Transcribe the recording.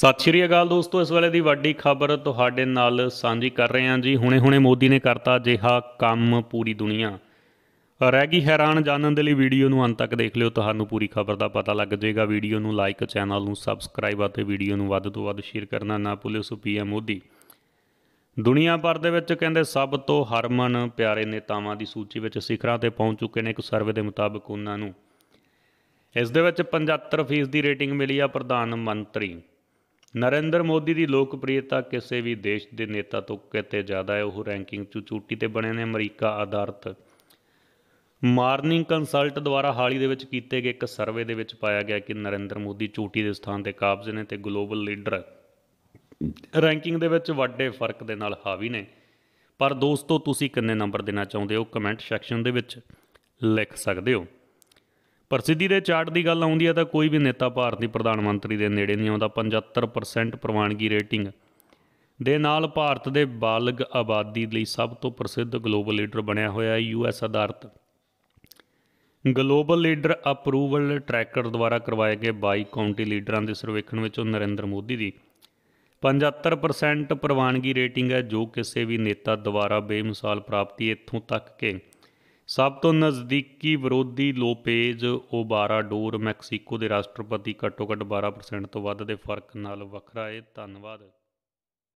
ਸਤਿ ਸ਼੍ਰੀ ਅਕਾਲ ਦੋਸਤੋ ਇਸ ਵੇਲੇ ਦੀ ਵੱਡੀ ਖਬਰ ਤੁਹਾਡੇ ਨਾਲ ਸਾਂਝੀ ਕਰ ਰਹੇ ਹਾਂ ਜੀ ਹੁਣੇ-ਹੁਣੇ ਮੋਦੀ ਨੇ ਕਰਤਾ ਜਿਹਾ ਕੰਮ ਪੂਰੀ ਦੁਨੀਆ ਰਹਿ ਗਈ ਹੈਰਾਨ ਜਾਣਨ ਦੇ ਲਈ ਵੀਡੀਓ ਨੂੰ ਅੰਤ ਤੱਕ ਦੇਖ ਲਿਓ ਤੁਹਾਨੂੰ ਪੂਰੀ ਖਬਰ ਦਾ ਪਤਾ ਲੱਗ ਜਾਏਗਾ ਵੀਡੀਓ ਨੂੰ ਲਾਈਕ ਚੈਨਲ ਨੂੰ ਸਬਸਕ੍ਰਾਈਬ ਅਤੇ ਵੀਡੀਓ ਨੂੰ ਵੱਧ ਤੋਂ ਵੱਧ ਸ਼ੇਅਰ ਕਰਨਾ ਨਾ ਭੁੱਲਿਓ ਸੋ ਪੀਐਮ ਮੋਦੀ ਦੁਨੀਆ ਭਰ ਦੇ ਵਿੱਚ ਕਹਿੰਦੇ ਸਭ ਤੋਂ ਹਰਮਨ ਪਿਆਰੇ ਨੇਤਾਵਾਂ ਦੀ ਸੂਚੀ ਵਿੱਚ ਸਿਖਰਾਂ ਤੇ ਪਹੁੰਚ ਚੁੱਕੇ ਨੇ ਇੱਕ ਸਰਵੇ ਦੇ ਮੁਤਾਬਕ ਉਹਨਾਂ ਨੂੰ ਇਸ ਦੇ ਵਿੱਚ 75% ਦੀ ਰੇਟਿੰਗ ਮਿਲੀ ਆ ਪ੍ਰਧਾਨ ਮੰਤਰੀ ਨਰਿੰਦਰ ਮੋਦੀ ਦੀ ਲੋਕਪ੍ਰਿਯਤਾ ਕਿਸੇ ਵੀ ਦੇਸ਼ ਦੇ ਨੇਤਾ ਤੋਂ ਕਿਤੇ ਜ਼ਿਆਦਾ ਹੈ ਉਹ ਰੈਂਕਿੰਗ ਚੂਟੀ ਤੇ ਬਣੇ ਨੇ ਅਮਰੀਕਾ ਆਧਾਰਿਤ ਮਾਰਨਿੰਗ ਕੰਸਲਟ ਦੁਆਰਾ ਹਾਲੀ ਦੇ ਵਿੱਚ ਕੀਤੇ ਗਏ ਇੱਕ ਸਰਵੇ ਦੇ ਵਿੱਚ ਪਾਇਆ ਗਿਆ ਕਿ ਨਰਿੰਦਰ ਮੋਦੀ ਚੂਟੀ ਦੇ ਸਥਾਨ ਤੇ ਕਾਬਜ਼ ਨੇ ਤੇ ਗਲੋਬਲ ਲੀਡਰ ਰੈਂਕਿੰਗ ਦੇ ਵਿੱਚ ਵੱਡੇ ਫਰਕ ਦੇ ਨਾਲ ਹਾਵੀ ਨੇ ਪਰ ਦੋਸਤੋ ਤੁਸੀਂ ਕਿੰਨੇ ਨੰਬਰ ਦੇਣਾ ਚਾਹੁੰਦੇ ਹੋ ਕਮੈਂਟ ਸੈਕਸ਼ਨ ਦੇ ਵਿੱਚ ਲਿਖ ਸਕਦੇ ਹੋ ਪ੍ਰਸਿੱਧੀ ਦੇ ਚਾਰਟ ਦੀ ਗੱਲ ਆਉਂਦੀ ਹੈ ਤਾਂ ਕੋਈ ਵੀ ਨੇਤਾ ਭਾਰਤੀ ਪ੍ਰਧਾਨ ਮੰਤਰੀ ਦੇ ਨੇੜੇ ਨਹੀਂ ਆਉਂਦਾ 75% ਪ੍ਰਵਾਨਗੀ ਰੇਟਿੰਗ ਦੇ ਨਾਲ ਭਾਰਤ ਦੇ ਬਾਲਗ ਆਬਾਦੀ ਲਈ ਸਭ ਤੋਂ ਪ੍ਰਸਿੱਧ ਗਲੋਬਲ ਲੀਡਰ ਬਣਿਆ ਹੋਇਆ ਹੈ ਯੂਐਸ ਆਧਾਰਿਤ ਗਲੋਬਲ ਲੀਡਰ ਅਪਰੂਵਲ ਟਰੈਕਰ ਦੁਆਰਾ ਕਰਵਾਏ ਗਏ 22 ਕਾਉਂਟੀ ਲੀਡਰਾਂ ਦੇ ਸਰਵੇਖਣ ਵਿੱਚੋਂ ਨਰਿੰਦਰ ਮੋਦੀ ਦੀ 75% ਪ੍ਰਵਾਨਗੀ ਰੇਟਿੰਗ ਹੈ ਜੋ ਕਿਸੇ ਵੀ ਨੇਤਾ ਦੁਆਰਾ ਬੇਮਿਸਾਲ ਪ੍ਰਾਪਤੀ ਇੱਥੋਂ ਤੱਕ ਕਿ ਸਭ ਤੋਂ ਨਜ਼ਦੀਕੀ ਵਿਰੋਧੀ ਲੋਪੇਜ ਡੋਰ ਮੈਕਸੀਕੋ ਦੇ ਰਾਸ਼ਟਰਪਤੀ ਘੱਟੋ ਘੱਟ 12% ਤੋਂ ਵੱਧ ਦੇ ਫਰਕ ਨਾਲ ਵੱਖਰਾ ਹੈ ਧੰਨਵਾਦ